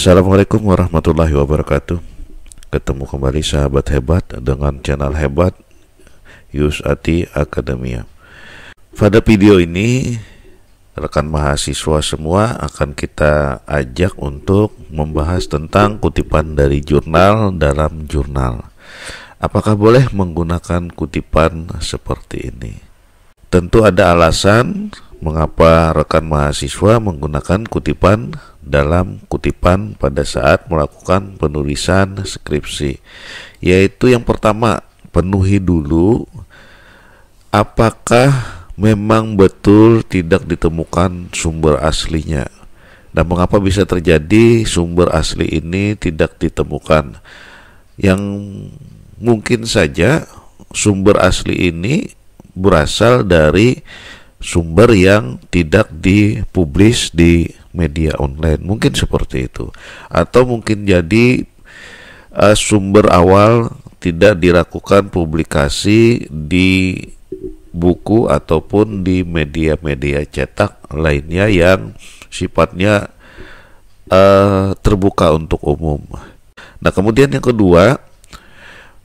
Assalamualaikum warahmatullahi wabarakatuh Ketemu kembali sahabat hebat dengan channel hebat Yusati Akademia Pada video ini rekan mahasiswa semua akan kita ajak untuk membahas tentang kutipan dari jurnal dalam jurnal Apakah boleh menggunakan kutipan seperti ini? Tentu ada alasan mengapa rekan mahasiswa menggunakan kutipan dalam kutipan pada saat melakukan penulisan skripsi, yaitu yang pertama, penuhi dulu apakah memang betul tidak ditemukan sumber aslinya. Dan mengapa bisa terjadi sumber asli ini tidak ditemukan? Yang mungkin saja sumber asli ini berasal dari sumber yang tidak dipublis di media online mungkin seperti itu atau mungkin jadi uh, sumber awal tidak dilakukan publikasi di buku ataupun di media-media cetak lainnya yang sifatnya uh, terbuka untuk umum. Nah, kemudian yang kedua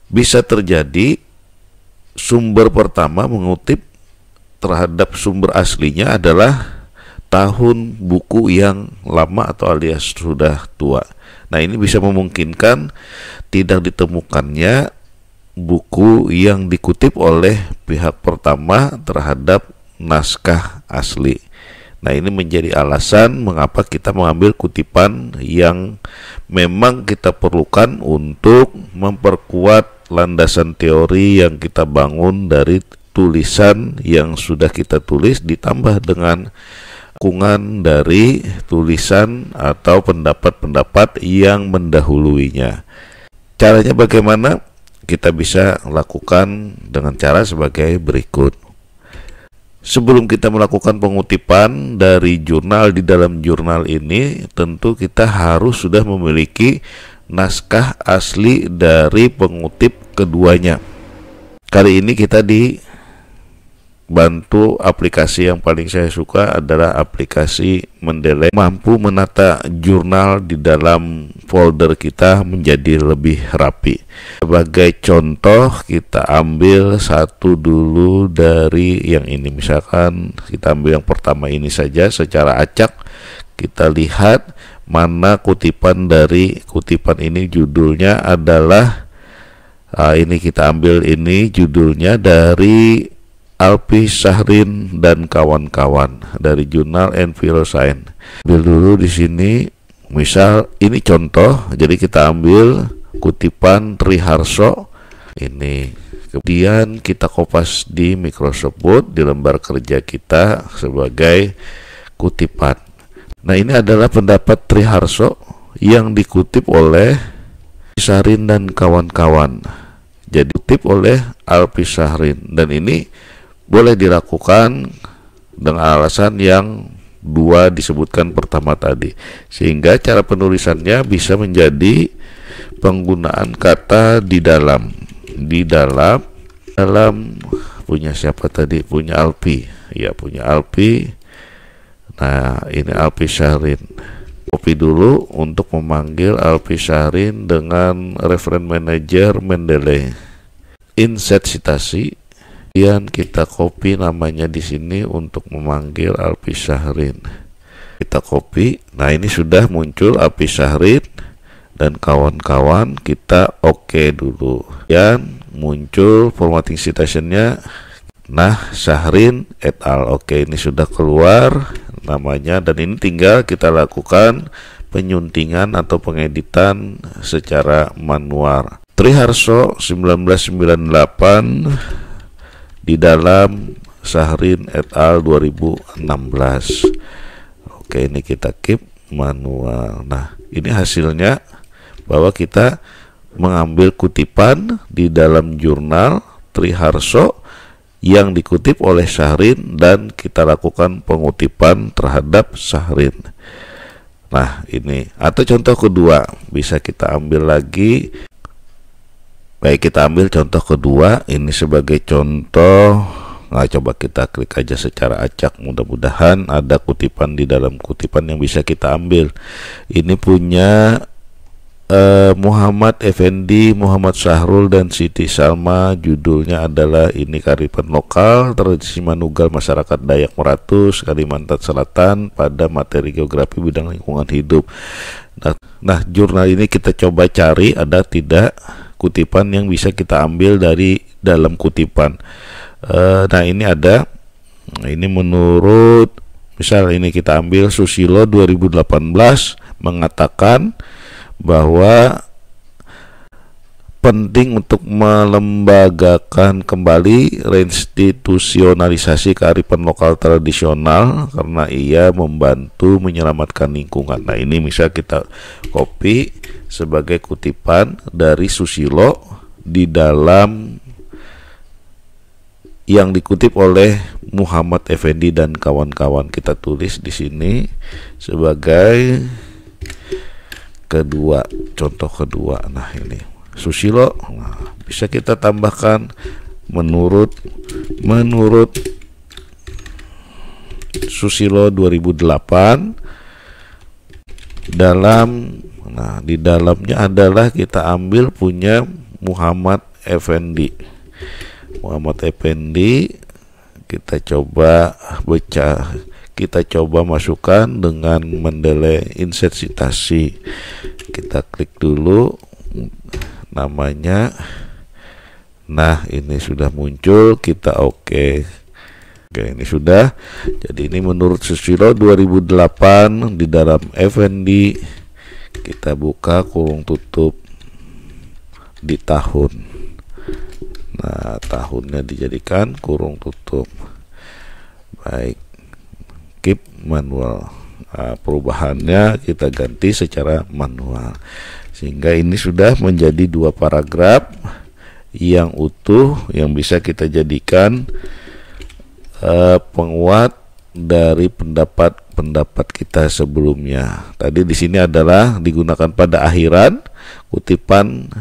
bisa terjadi sumber pertama mengutip terhadap sumber aslinya adalah tahun buku yang lama atau alias sudah tua. Nah, ini bisa memungkinkan tidak ditemukannya buku yang dikutip oleh pihak pertama terhadap naskah asli. Nah, ini menjadi alasan mengapa kita mengambil kutipan yang memang kita perlukan untuk memperkuat landasan teori yang kita bangun dari tulisan yang sudah kita tulis ditambah dengan kungan dari tulisan atau pendapat-pendapat yang mendahuluinya. Caranya bagaimana? Kita bisa lakukan dengan cara sebagai berikut. Sebelum kita melakukan pengutipan dari jurnal di dalam jurnal ini, tentu kita harus sudah memiliki naskah asli dari pengutip keduanya. Kali ini kita di bantu aplikasi yang paling saya suka adalah aplikasi Mendeley mampu menata jurnal di dalam folder kita menjadi lebih rapi. Sebagai contoh kita ambil satu dulu dari yang ini misalkan kita ambil yang pertama ini saja secara acak kita lihat mana kutipan dari kutipan ini judulnya adalah ah, ini kita ambil ini judulnya dari Alpi Sahrin dan kawan-kawan dari jurnal Enviro Science. Ambil dulu di sini, misal ini contoh, jadi kita ambil kutipan Triharso ini. Kemudian kita kopas di Microsoft Word di lembar kerja kita sebagai kutipan. Nah ini adalah pendapat Triharso yang dikutip oleh Sahrin dan kawan-kawan. Jadi kutip oleh Alpi Sahrin dan ini boleh dilakukan dengan alasan yang dua disebutkan pertama tadi sehingga cara penulisannya bisa menjadi penggunaan kata di dalam di dalam dalam punya siapa tadi punya Alpi ya punya Alpi nah ini Alpi Syahrin kopi dulu untuk memanggil Alpi Syahrin dengan referen manager Mendele citasi kemudian kita copy namanya di sini untuk memanggil Alpi Syahrin kita copy nah ini sudah muncul Alpi Syahrin dan kawan-kawan kita oke okay dulu dan muncul formatting citationnya nah Syahrin et al oke okay, ini sudah keluar namanya dan ini tinggal kita lakukan penyuntingan atau pengeditan secara manual Triharso 1998 di dalam Sahrin et al 2016 oke ini kita keep manual nah ini hasilnya bahwa kita mengambil kutipan di dalam jurnal Triharso yang dikutip oleh Sahrin dan kita lakukan pengutipan terhadap Sahrin. Nah, ini atau contoh kedua bisa kita ambil lagi Baik kita ambil contoh kedua ini sebagai contoh Nah coba kita klik aja secara acak mudah-mudahan ada kutipan di dalam kutipan yang bisa kita ambil Ini punya eh, Muhammad Effendi, Muhammad Sahrul dan Siti Salma judulnya adalah ini karipan Lokal Tradisi Manugal Masyarakat Dayak Meratus Kalimantan Selatan pada materi geografi bidang lingkungan hidup Nah, nah jurnal ini kita coba cari ada tidak kutipan yang bisa kita ambil dari dalam kutipan Uh, nah ini ada nah, ini menurut misal ini kita ambil Susilo 2018 mengatakan bahwa penting untuk melembagakan kembali reinstitusionalisasi kearifan lokal tradisional karena ia membantu menyelamatkan lingkungan. Nah, ini bisa kita copy sebagai kutipan dari Susilo di dalam yang dikutip oleh Muhammad Effendi dan kawan-kawan kita tulis di sini sebagai kedua contoh kedua nah ini Susilo nah, bisa kita tambahkan menurut menurut Susilo 2008 dalam Nah, di dalamnya adalah kita ambil punya Muhammad Effendi. Muhammad Effendi kita coba baca kita coba masukkan dengan mendele insertasi. Kita klik dulu namanya. Nah, ini sudah muncul, kita oke. Okay. Oke, ini sudah. Jadi ini menurut Susilo 2008 di dalam FND kita buka kurung tutup di tahun nah tahunnya dijadikan kurung tutup baik keep manual nah, perubahannya kita ganti secara manual sehingga ini sudah menjadi dua paragraf yang utuh yang bisa kita jadikan uh, penguat dari pendapat-pendapat kita sebelumnya. Tadi di sini adalah digunakan pada akhiran kutipan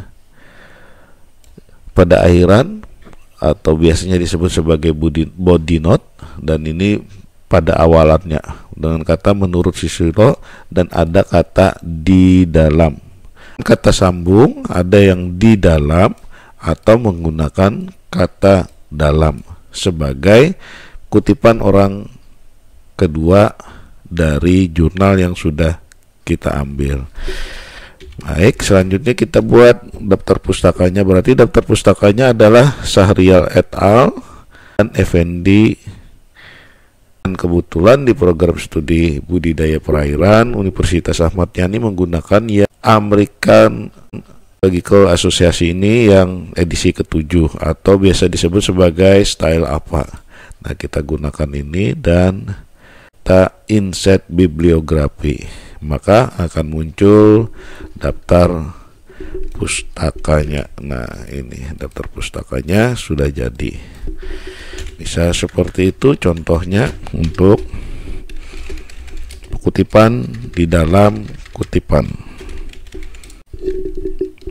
pada akhiran atau biasanya disebut sebagai body, body note dan ini pada awalannya dengan kata menurut Susilo dan ada kata di dalam. Kata sambung ada yang di dalam atau menggunakan kata dalam sebagai kutipan orang kedua dari jurnal yang sudah kita ambil. Baik, selanjutnya kita buat daftar pustakanya. Berarti daftar pustakanya adalah Sahrial et al. dan Effendi. Dan kebetulan di program studi budidaya perairan Universitas Ahmad Yani menggunakan ya American Biological Association ini yang edisi ketujuh atau biasa disebut sebagai style apa. Nah, kita gunakan ini dan kita inset bibliografi maka akan muncul daftar pustakanya nah ini daftar pustakanya sudah jadi bisa seperti itu contohnya untuk kutipan di dalam kutipan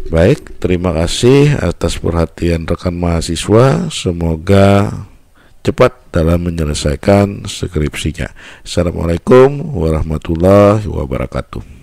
baik terima kasih atas perhatian rekan mahasiswa semoga cepat dalam menyelesaikan skripsinya. Assalamualaikum warahmatullahi wabarakatuh.